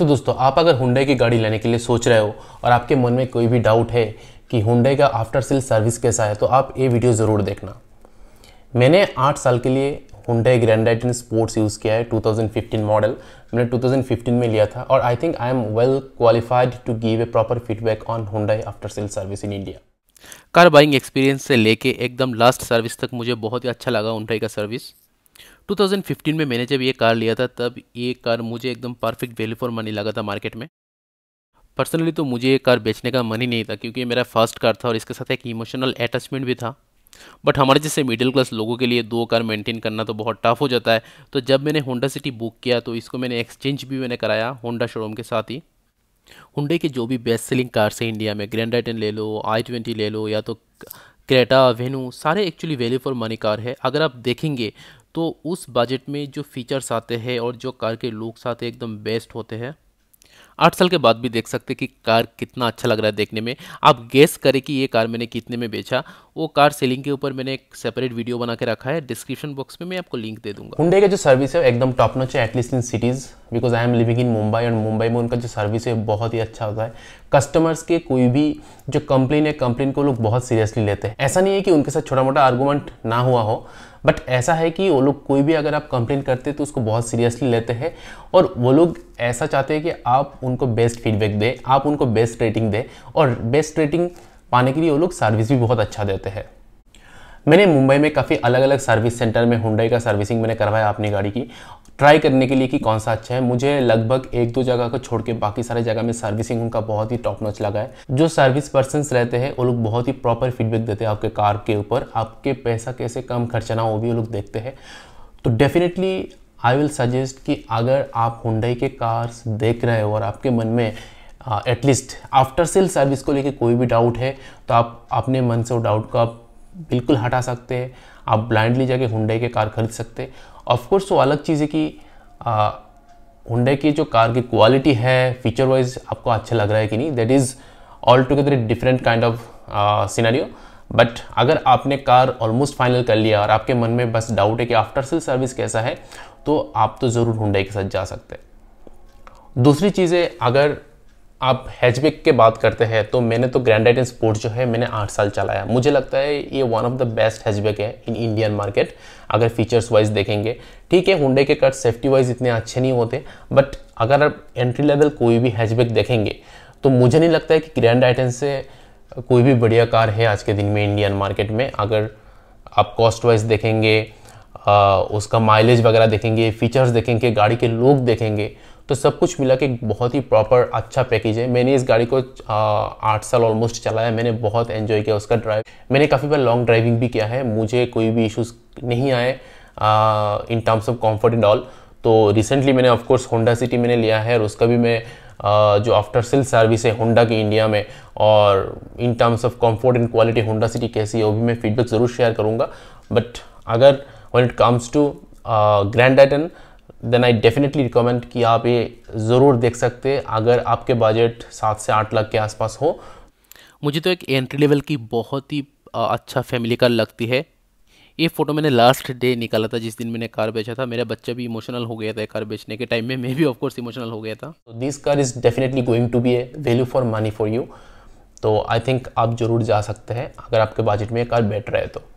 तो दोस्तों आप अगर हुंडई की गाड़ी लेने के लिए सोच रहे हो और आपके मन में कोई भी डाउट है कि हुंडई का आफ्टर सेल सर्विस कैसा है तो आप ये वीडियो ज़रूर देखना मैंने आठ साल के लिए Hyundai grand i ten sports use किया है 2015 मॉडल मैंने 2015 में लिया था और I think I am well qualified to give a proper feedback on Hyundai after sale service in India car buying experience से लेके एकदम लास्ट सर्विस तक मुझे बहुत ही अच्छा लगा हुंडई का सर्विस 2015 में मैंने जब ये कार लिया था तब ये कार मुझे एकदम परफेक्ट वैल्यू फॉर मनी लगा था मार्केट में पर्सनली तो मुझे ये कार बेचने का मन ही नहीं था क्योंकि ये मेरा फर्स्ट कार था और इसके साथ एक इमोशनल अटैचमेंट भी था बट हमारे जैसे मिडिल क्लास लोगों के लिए दो कार मेंटेन करना तो बहुत टफ हो जाता है तो जब मैंने होंडा सिटी बुक किया तो इसको मैंने एक्सचेंज भी मैंने कराया होंडा शोरूम के साथ ही होंडे के जो भी बेस्ट सेलिंग कार्स हैं इंडिया में ग्रैंड आइटन ले लो आई ट्वेंटी ले लो या तो क्रेटा वेनू सारे actually value for money car है अगर आप देखेंगे तो उस बजट में जो फीचर्स आते हैं और जो कार के लुक्स आते हैं एकदम बेस्ट होते हैं आठ साल के बाद भी देख सकते कि कार कितना अच्छा लग रहा है देखने में आप गेस करें कि ये कार मैंने कितने में बेचा वो कार सेलिंग के ऊपर मैंने एक सेपरेट वीडियो बना के रखा है डिस्क्रिप्शन बॉक्स में मैं आपको लिंक दे दूंगा हुंडई का जो सर्विस है एकदम टॉप नोच है at least in cities because I am living in Mumbai और मुंबई में उनका जो सर्विस है बहुत ही अच्छा होता है कस्टमर्स के कोई भी जो कंप्लेन है कंप्लेन को लोग बहुत सीरियसली लेते हैं ऐसा नहीं है कि उनके साथ छोटा मोटा आर्गूमेंट ना हुआ हो बट ऐसा है कि वो लोग कोई भी अगर आप कंप्लेन करते हैं तो उसको बहुत सीरियसली लेते हैं और वो लोग ऐसा चाहते हैं कि आप उनको बेस्ट फीडबैक दें आप उनको बेस्ट रेटिंग दें और बेस्ट रेटिंग पाने के लिए वो लोग सर्विस भी बहुत अच्छा देते हैं मैंने मुंबई में काफ़ी अलग अलग सर्विस सेंटर में हुंडई का सर्विसिंग मैंने करवाया अपनी गाड़ी की ट्राई करने के लिए कि कौन सा अच्छा है मुझे लगभग एक दो जगह को छोड़ के बाकी सारे जगह में सर्विसिंग उनका बहुत ही टॉप नॉच लगा है जो सर्विस पर्सन रहते हैं वो लोग बहुत ही प्रॉपर फीडबैक देते हैं आपके कार के ऊपर आपके पैसा कैसे कम खर्चना हो वो भी वो लोग देखते हैं तो डेफिनेटली आई विल सजेस्ट कि अगर आप हुंडई के कार्स देख रहे हो और आपके मन में एटलीस्ट आफ्टर सेल सर्विस को लेकर कोई भी डाउट है तो आप अपने मन से वो डाउट को आप बिल्कुल हटा सकते हैं आप ब्लाइंडली जाके हुंडई के कार खरीद सकते हैं ऑफकोर्स वो तो अलग चीज़ है कि हुडे की जो कार की क्वालिटी है फीचर वाइज आपको अच्छा लग रहा है कि नहीं that is altogether different kind of scenario but अगर आपने कार ऑलमोस्ट फाइनल कर लिया और आपके मन में बस डाउट है कि आफ्टर सेल सर्विस कैसा है तो आप तो ज़रूर हुडई के साथ जा सकते हैं दूसरी चीज़ है अगर आप हैचबैक के बात करते हैं तो मैंने तो ग्रैंड आइटन स्पोर्ट जो है मैंने आठ साल चलाया मुझे लगता है ये one of the best hatchback है इन इंडियन मार्केट अगर फीचर्स वाइज देखेंगे ठीक है हुडे के कट सेफ्टी वाइज इतने अच्छे नहीं होते बट अगर आप एंट्री लेवल कोई भी हैचबैक देखेंगे तो मुझे नहीं लगता है कि ग्रैंड आइटन से कोई भी बढ़िया कार है आज के दिन में इंडियन मार्केट में अगर आप कॉस्ट वाइज देखेंगे आ, उसका माइलेज वगैरह देखेंगे फीचर्स देखेंगे गाड़ी के लोग देखेंगे तो सब कुछ मिला के बहुत ही प्रॉपर अच्छा पैकेज है मैंने इस गाड़ी को आठ साल ऑलमोस्ट चलाया मैंने बहुत एंजॉय किया उसका ड्राइव मैंने काफ़ी बार लॉन्ग ड्राइविंग भी किया है मुझे कोई भी इश्यूज़ नहीं आए in terms of comfort and all तो रिसेंटली मैंने ऑफकोर्स होंडा सिटी मैंने लिया है और उसका भी मैं जो आफ्टर सेल सर्विस है होंडा की इंडिया में और in terms of comfort and quality Honda City कैसी है वो भी मैं फीडबैक ज़रूर शेयर करूँगा बट अगर when it comes to grand i ten then I definitely recommend कि आप ये ज़रूर देख सकते हैं अगर आपके बजट सात से आठ लाख के आसपास हो मुझे तो एक एंट्री लेवल की बहुत ही अच्छा फैमिली कार लगती है ये फ़ोटो मैंने लास्ट डे निकाला था जिस दिन मैंने कार बेचा था मेरा बच्चा भी इमोशनल हो गया था कार बेचने के टाइम में मैं भी ऑफकोर्स इमोशनल हो गया था this car is definitely going to be a value for money for you तो आई थिंक आप ज़रूर जा सकते हैं अगर आपके बजट में कार बेटर है तो